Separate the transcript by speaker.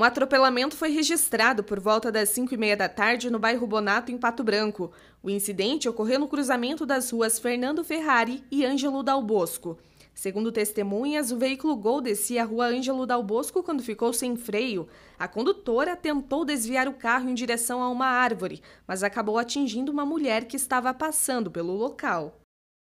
Speaker 1: Um atropelamento foi registrado por volta das 5 e meia da tarde no bairro Bonato, em Pato Branco. O incidente ocorreu no cruzamento das ruas Fernando Ferrari e Ângelo Dal Bosco. Segundo testemunhas, o veículo Gol descia a rua Ângelo Dal Bosco quando ficou sem freio. A condutora tentou desviar o carro em direção a uma árvore, mas acabou atingindo uma mulher que estava passando pelo local.